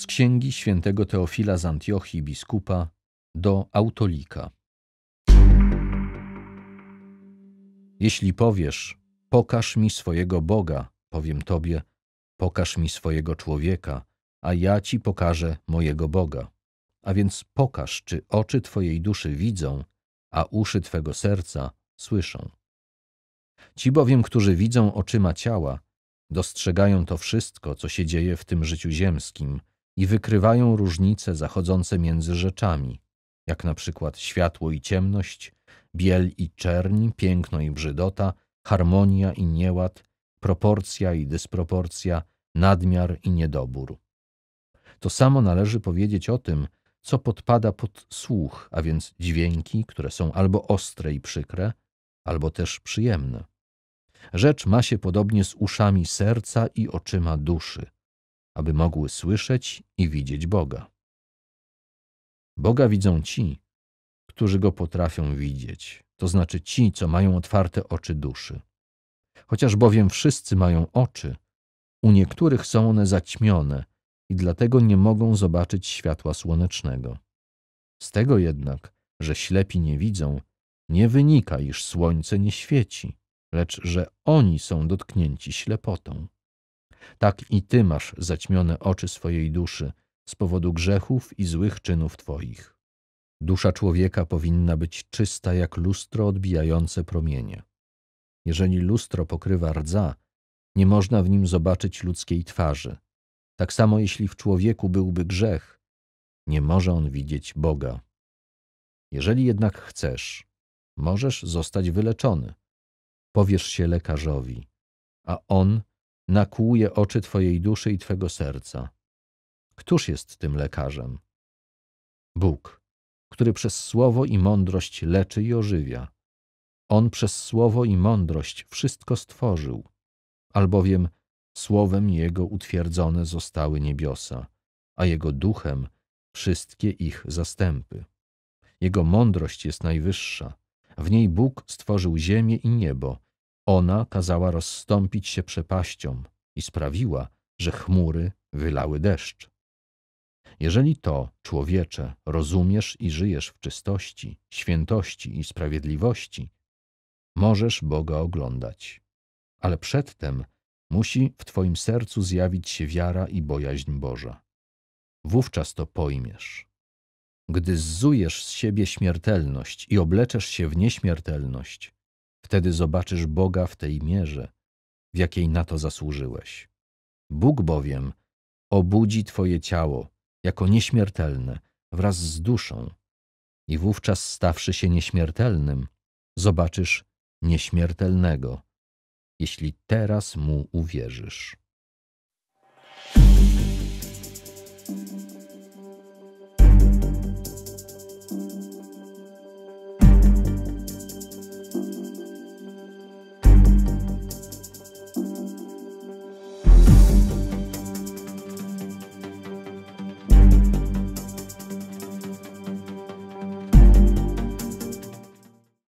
z księgi świętego Teofila z Antiochii biskupa do Autolika. Jeśli powiesz, pokaż mi swojego Boga, powiem tobie, pokaż mi swojego człowieka, a ja ci pokażę mojego Boga. A więc pokaż, czy oczy twojej duszy widzą, a uszy twego serca słyszą. Ci bowiem, którzy widzą oczyma ciała, dostrzegają to wszystko, co się dzieje w tym życiu ziemskim, i wykrywają różnice zachodzące między rzeczami, jak na przykład światło i ciemność, biel i czerń, piękno i brzydota, harmonia i nieład, proporcja i dysproporcja, nadmiar i niedobór. To samo należy powiedzieć o tym, co podpada pod słuch, a więc dźwięki, które są albo ostre i przykre, albo też przyjemne. Rzecz ma się podobnie z uszami serca i oczyma duszy aby mogły słyszeć i widzieć Boga. Boga widzą ci, którzy go potrafią widzieć, to znaczy ci, co mają otwarte oczy duszy. Chociaż bowiem wszyscy mają oczy, u niektórych są one zaćmione i dlatego nie mogą zobaczyć światła słonecznego. Z tego jednak, że ślepi nie widzą, nie wynika, iż słońce nie świeci, lecz że oni są dotknięci ślepotą tak i ty masz zaćmione oczy swojej duszy z powodu grzechów i złych czynów twoich. Dusza człowieka powinna być czysta jak lustro odbijające promienie. Jeżeli lustro pokrywa rdza, nie można w nim zobaczyć ludzkiej twarzy. Tak samo jeśli w człowieku byłby grzech, nie może on widzieć Boga. Jeżeli jednak chcesz, możesz zostać wyleczony. Powiesz się lekarzowi, a on nakłuje oczy Twojej duszy i Twego serca. Któż jest tym lekarzem? Bóg, który przez słowo i mądrość leczy i ożywia. On przez słowo i mądrość wszystko stworzył, albowiem słowem Jego utwierdzone zostały niebiosa, a Jego duchem wszystkie ich zastępy. Jego mądrość jest najwyższa. W niej Bóg stworzył ziemię i niebo ona kazała rozstąpić się przepaściom i sprawiła, że chmury wylały deszcz. Jeżeli to, człowiecze, rozumiesz i żyjesz w czystości, świętości i sprawiedliwości, możesz Boga oglądać. Ale przedtem musi w Twoim sercu zjawić się wiara i bojaźń Boża. Wówczas to pojmiesz. Gdy zzujesz z siebie śmiertelność i obleczesz się w nieśmiertelność, Wtedy zobaczysz Boga w tej mierze, w jakiej na to zasłużyłeś. Bóg bowiem obudzi twoje ciało jako nieśmiertelne wraz z duszą i wówczas stawszy się nieśmiertelnym, zobaczysz nieśmiertelnego, jeśli teraz mu uwierzysz.